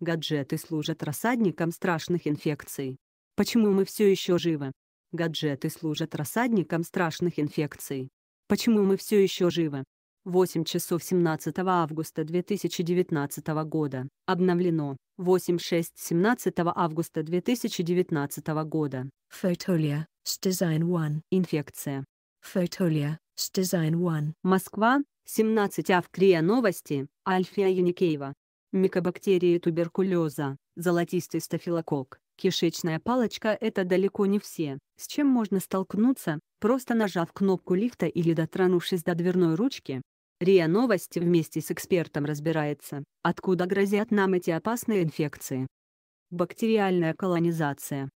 Гаджеты служат рассадником страшных инфекций. Почему мы все еще живы? Гаджеты служат рассадником страшных инфекций. Почему мы все еще живы? 8 часов 17 августа 2019 года. Обновлено. 8-6-17 августа 2019 года. Фотолия. Стизайн 1. Инфекция. Фотолия. Стизайн 1. Москва. 17 Авкрия новости. Альфия Юникеева микобактерии туберкулеза, золотистый стафилокок, кишечная палочка – это далеко не все, с чем можно столкнуться, просто нажав кнопку лифта или дотронувшись до дверной ручки. РИА Новости вместе с экспертом разбирается, откуда грозят нам эти опасные инфекции. Бактериальная колонизация.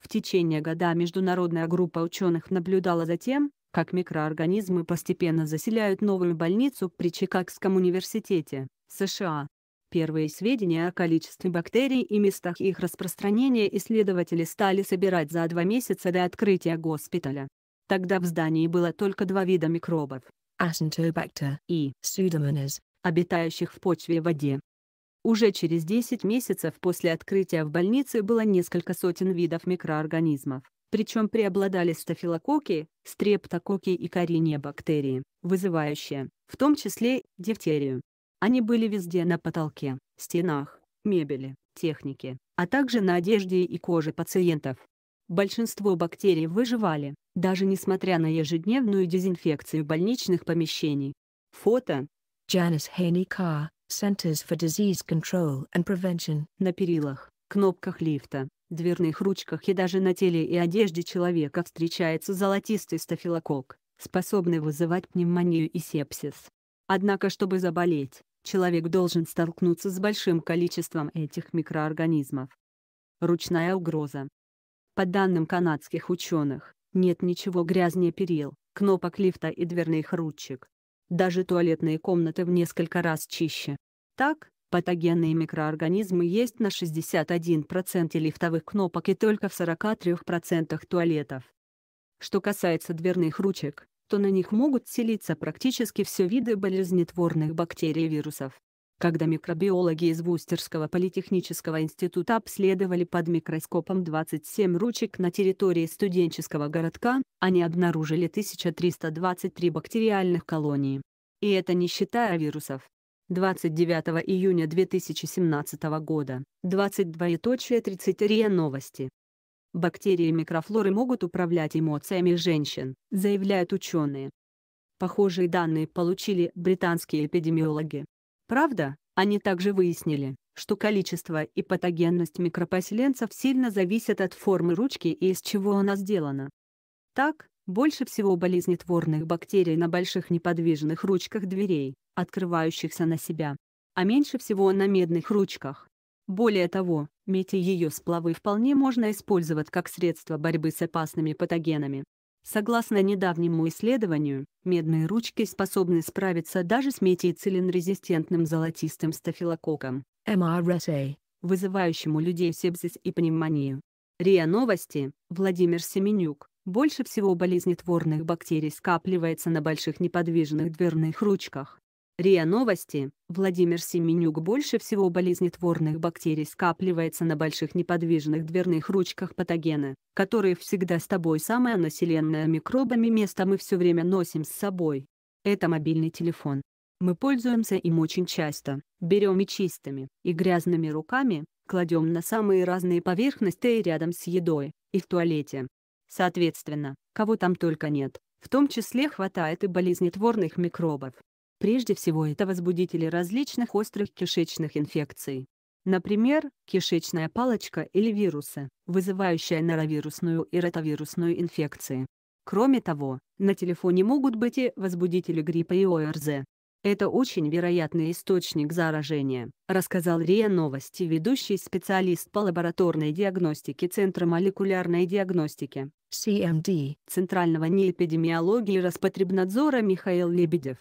В течение года международная группа ученых наблюдала за тем, как микроорганизмы постепенно заселяют новую больницу при Чикагском университете, США, Первые сведения о количестве бактерий и местах их распространения исследователи стали собирать за два месяца до открытия госпиталя. Тогда в здании было только два вида микробов – Acinetobacter и Pseudomonas, обитающих в почве и воде. Уже через 10 месяцев после открытия в больнице было несколько сотен видов микроорганизмов, причем преобладали стафилококки, стрептококки и коренья бактерии, вызывающие, в том числе, дифтерию. Они были везде на потолке, стенах, мебели, технике, а также на одежде и коже пациентов. Большинство бактерий выживали, даже несмотря на ежедневную дезинфекцию больничных помещений. Фото. Janice Haney Carr, Centers for Disease Control and Prevention. На перилах, кнопках лифта, дверных ручках и даже на теле и одежде человека встречается золотистый стафилококк, способный вызывать пневмонию и сепсис. Однако чтобы заболеть, человек должен столкнуться с большим количеством этих микроорганизмов. Ручная угроза. По данным канадских ученых, нет ничего грязнее перил, кнопок лифта и дверных ручек. Даже туалетные комнаты в несколько раз чище. Так, патогенные микроорганизмы есть на 61% лифтовых кнопок и только в 43% туалетов. Что касается дверных ручек, то на них могут селиться практически все виды болезнетворных бактерий и вирусов. Когда микробиологи из Вустерского политехнического института обследовали под микроскопом 27 ручек на территории студенческого городка, они обнаружили 1323 бактериальных колонии. И это не считая вирусов. 29 июня 2017 года, 22.33 новости. Бактерии микрофлоры могут управлять эмоциями женщин, заявляют ученые. Похожие данные получили британские эпидемиологи. Правда, они также выяснили, что количество и патогенность микропоселенцев сильно зависят от формы ручки и из чего она сделана. Так, больше всего болезнетворных бактерий на больших неподвижных ручках дверей, открывающихся на себя, а меньше всего на медных ручках. Более того, медь ее сплавы вполне можно использовать как средство борьбы с опасными патогенами. Согласно недавнему исследованию, медные ручки способны справиться даже с метиоцилин-резистентным золотистым стафилококком, MRSA, вызывающим у людей сепсис и пневмонию. РИА Новости, Владимир Семенюк. Больше всего болезнетворных бактерий скапливается на больших неподвижных дверных ручках. РИА Новости, Владимир Семенюк больше всего болезнетворных бактерий скапливается на больших неподвижных дверных ручках патогена, которые всегда с тобой самое населенное микробами место мы все время носим с собой. Это мобильный телефон. Мы пользуемся им очень часто, берем и чистыми, и грязными руками, кладем на самые разные поверхности и рядом с едой, и в туалете. Соответственно, кого там только нет, в том числе хватает и болезнетворных микробов. Прежде всего это возбудители различных острых кишечных инфекций. Например, кишечная палочка или вирусы, вызывающие норовирусную и ротовирусную инфекции. Кроме того, на телефоне могут быть и возбудители гриппа и ОРЗ. Это очень вероятный источник заражения, рассказал РИА Новости ведущий специалист по лабораторной диагностике Центра молекулярной диагностики CMD Центрального неэпидемиологии Роспотребнадзора Михаил Лебедев.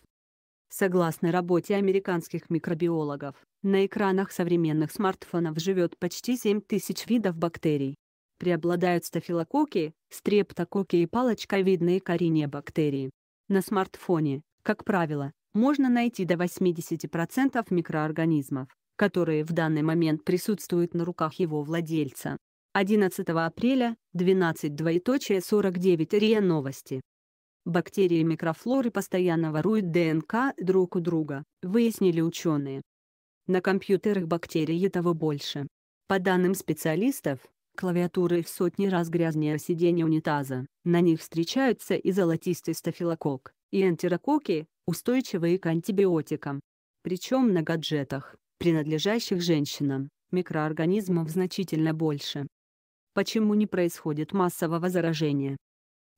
Согласно работе американских микробиологов, на экранах современных смартфонов живет почти 7 тысяч видов бактерий. Преобладают стафилококки, стрептококки и палочковидные коренья бактерии. На смартфоне, как правило, можно найти до 80% микроорганизмов, которые в данный момент присутствуют на руках его владельца. 11 апреля, 12 РИА Новости. Бактерии микрофлоры постоянно воруют ДНК друг у друга, выяснили ученые. На компьютерах бактерий того больше. По данным специалистов, клавиатуры в сотни раз грязнее сиденья унитаза, на них встречаются и золотистый стафилокок, и энтерококи, устойчивые к антибиотикам. Причем на гаджетах, принадлежащих женщинам, микроорганизмов значительно больше. Почему не происходит массового заражения?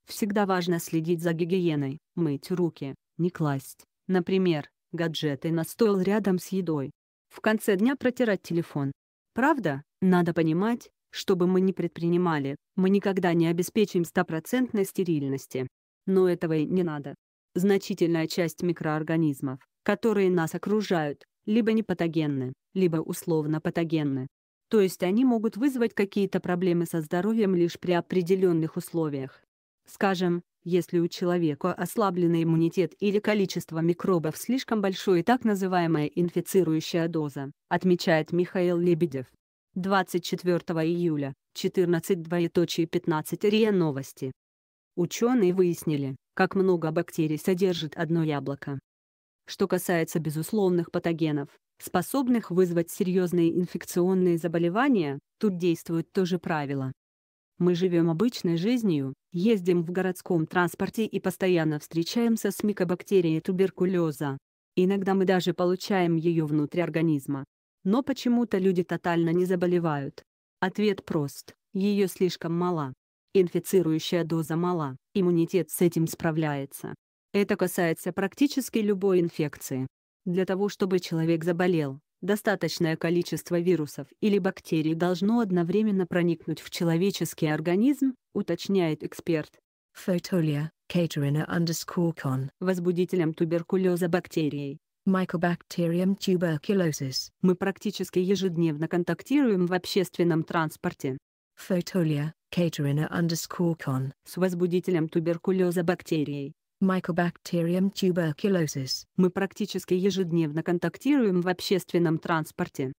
Всегда важно следить за гигиеной, мыть руки, не класть, например, гаджеты на стол рядом с едой. В конце дня протирать телефон. Правда, надо понимать, что бы мы ни предпринимали, мы никогда не обеспечим стопроцентной стерильности. Но этого и не надо. Значительная часть микроорганизмов, которые нас окружают, либо не патогенны, либо условно патогенны. То есть они могут вызвать какие-то проблемы со здоровьем лишь при определенных условиях. Скажем, если у человека ослабленный иммунитет или количество микробов слишком большое, так называемая инфицирующая доза, отмечает Михаил Лебедев. 24 июля, 14.15 РИА Новости. Ученые выяснили, как много бактерий содержит одно яблоко. Что касается безусловных патогенов, способных вызвать серьезные инфекционные заболевания, тут действует то же правило. Мы живем обычной жизнью, ездим в городском транспорте и постоянно встречаемся с микобактерией туберкулеза. Иногда мы даже получаем ее внутрь организма. Но почему-то люди тотально не заболевают. Ответ прост. Ее слишком мало. Инфицирующая доза мала, иммунитет с этим справляется. Это касается практически любой инфекции. Для того, чтобы человек заболел, достаточное количество вирусов или бактерий должно одновременно проникнуть в человеческий организм, уточняет эксперт. Фотолия, Caterina underscore Возбудителем туберкулеза бактерий. Mycobacterium tuberculosis. Мы практически ежедневно контактируем в общественном транспорте. Фотолия, Caterina underscore С возбудителем туберкулеза бактерий. Mycobacterium tuberculosis. Мы практически ежедневно контактируем в общественном транспорте.